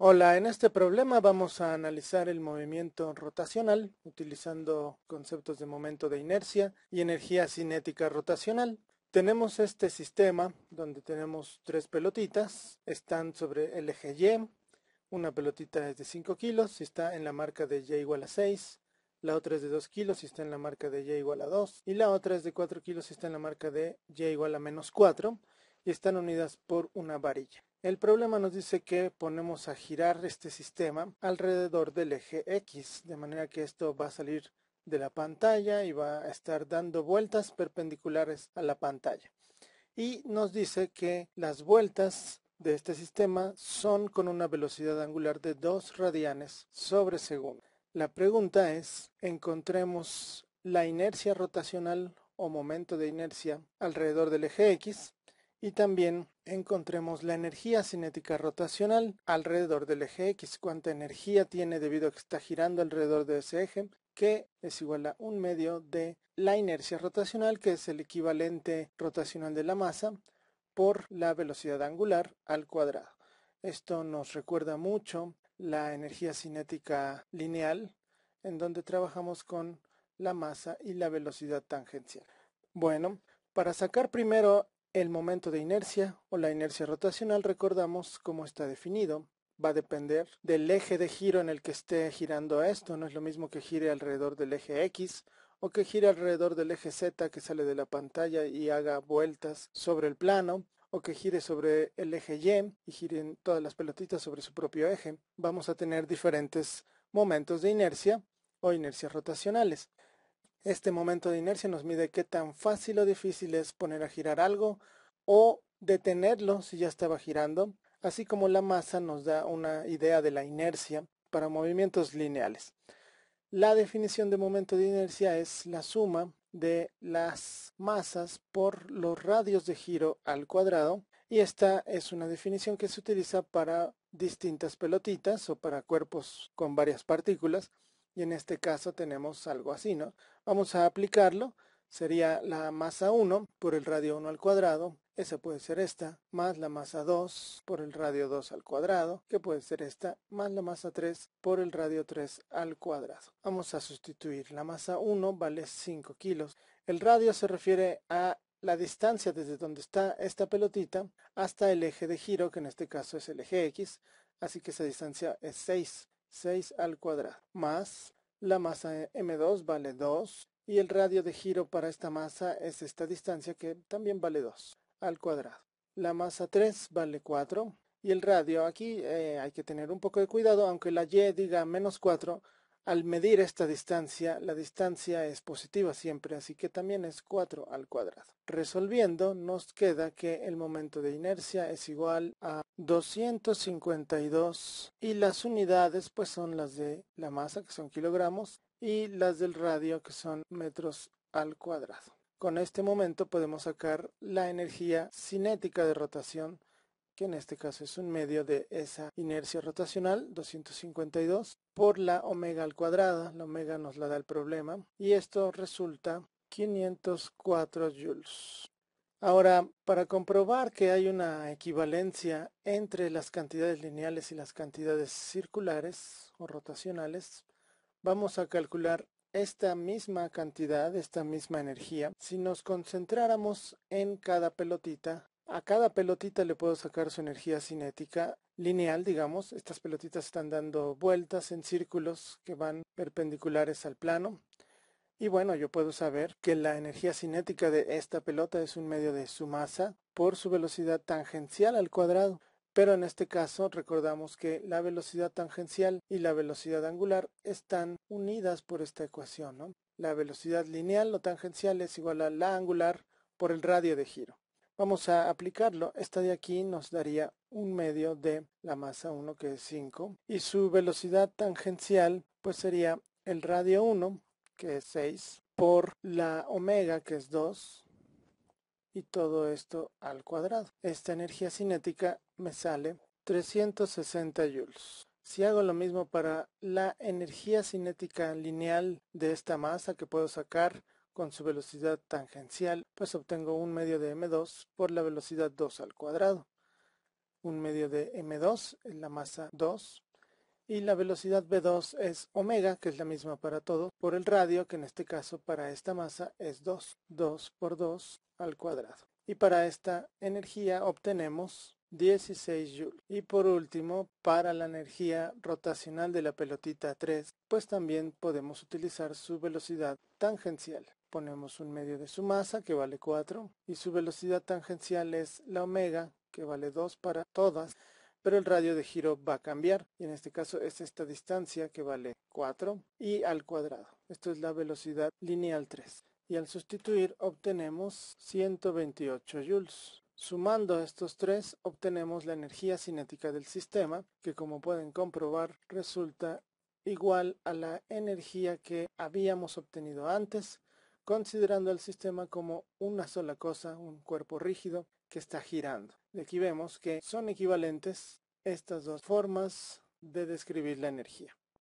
Hola, en este problema vamos a analizar el movimiento rotacional utilizando conceptos de momento de inercia y energía cinética rotacional. Tenemos este sistema donde tenemos tres pelotitas, están sobre el eje Y, una pelotita es de 5 kilos y está en la marca de Y igual a 6, la otra es de 2 kilos y está en la marca de Y igual a 2, y la otra es de 4 kilos y está en la marca de Y igual a menos 4, y están unidas por una varilla. El problema nos dice que ponemos a girar este sistema alrededor del eje X, de manera que esto va a salir de la pantalla y va a estar dando vueltas perpendiculares a la pantalla. Y nos dice que las vueltas de este sistema son con una velocidad angular de 2 radianes sobre segundo. La pregunta es, encontremos la inercia rotacional o momento de inercia alrededor del eje X y también encontremos la energía cinética rotacional alrededor del eje X, cuánta energía tiene debido a que está girando alrededor de ese eje, que es igual a un medio de la inercia rotacional, que es el equivalente rotacional de la masa, por la velocidad angular al cuadrado. Esto nos recuerda mucho la energía cinética lineal, en donde trabajamos con la masa y la velocidad tangencial. Bueno, para sacar primero el momento de inercia o la inercia rotacional, recordamos cómo está definido, va a depender del eje de giro en el que esté girando esto, no es lo mismo que gire alrededor del eje X o que gire alrededor del eje Z que sale de la pantalla y haga vueltas sobre el plano, o que gire sobre el eje Y y giren todas las pelotitas sobre su propio eje, vamos a tener diferentes momentos de inercia o inercias rotacionales. Este momento de inercia nos mide qué tan fácil o difícil es poner a girar algo o detenerlo si ya estaba girando, así como la masa nos da una idea de la inercia para movimientos lineales. La definición de momento de inercia es la suma de las masas por los radios de giro al cuadrado y esta es una definición que se utiliza para distintas pelotitas o para cuerpos con varias partículas y en este caso tenemos algo así, ¿no? Vamos a aplicarlo, sería la masa 1 por el radio 1 al cuadrado, esa puede ser esta, más la masa 2 por el radio 2 al cuadrado, que puede ser esta, más la masa 3 por el radio 3 al cuadrado. Vamos a sustituir, la masa 1 vale 5 kilos, el radio se refiere a la distancia desde donde está esta pelotita hasta el eje de giro, que en este caso es el eje X, así que esa distancia es 6. 6 al cuadrado, más la masa M2 vale 2 y el radio de giro para esta masa es esta distancia que también vale 2 al cuadrado. La masa 3 vale 4 y el radio aquí eh, hay que tener un poco de cuidado, aunque la Y diga menos 4, al medir esta distancia, la distancia es positiva siempre, así que también es 4 al cuadrado. Resolviendo, nos queda que el momento de inercia es igual a 252 y las unidades pues son las de la masa, que son kilogramos, y las del radio, que son metros al cuadrado. Con este momento podemos sacar la energía cinética de rotación que en este caso es un medio de esa inercia rotacional 252 por la omega al cuadrado, la omega nos la da el problema, y esto resulta 504 joules. Ahora, para comprobar que hay una equivalencia entre las cantidades lineales y las cantidades circulares o rotacionales, vamos a calcular esta misma cantidad, esta misma energía, si nos concentráramos en cada pelotita a cada pelotita le puedo sacar su energía cinética lineal, digamos. Estas pelotitas están dando vueltas en círculos que van perpendiculares al plano. Y bueno, yo puedo saber que la energía cinética de esta pelota es un medio de su masa por su velocidad tangencial al cuadrado. Pero en este caso recordamos que la velocidad tangencial y la velocidad angular están unidas por esta ecuación. ¿no? La velocidad lineal o tangencial es igual a la angular por el radio de giro. Vamos a aplicarlo. Esta de aquí nos daría un medio de la masa 1 que es 5 y su velocidad tangencial pues sería el radio 1 que es 6 por la omega que es 2 y todo esto al cuadrado. Esta energía cinética me sale 360 joules. Si hago lo mismo para la energía cinética lineal de esta masa que puedo sacar con su velocidad tangencial, pues obtengo un medio de m2 por la velocidad 2 al cuadrado, un medio de m2 es la masa 2, y la velocidad v2 es omega, que es la misma para todo, por el radio, que en este caso para esta masa es 2, 2 por 2 al cuadrado. Y para esta energía obtenemos 16 joules. Y por último, para la energía rotacional de la pelotita 3, pues también podemos utilizar su velocidad tangencial. Ponemos un medio de su masa, que vale 4, y su velocidad tangencial es la omega, que vale 2 para todas, pero el radio de giro va a cambiar, y en este caso es esta distancia que vale 4 y al cuadrado. Esto es la velocidad lineal 3. Y al sustituir obtenemos 128 joules. Sumando estos tres obtenemos la energía cinética del sistema, que como pueden comprobar resulta igual a la energía que habíamos obtenido antes considerando el sistema como una sola cosa, un cuerpo rígido que está girando. De aquí vemos que son equivalentes estas dos formas de describir la energía.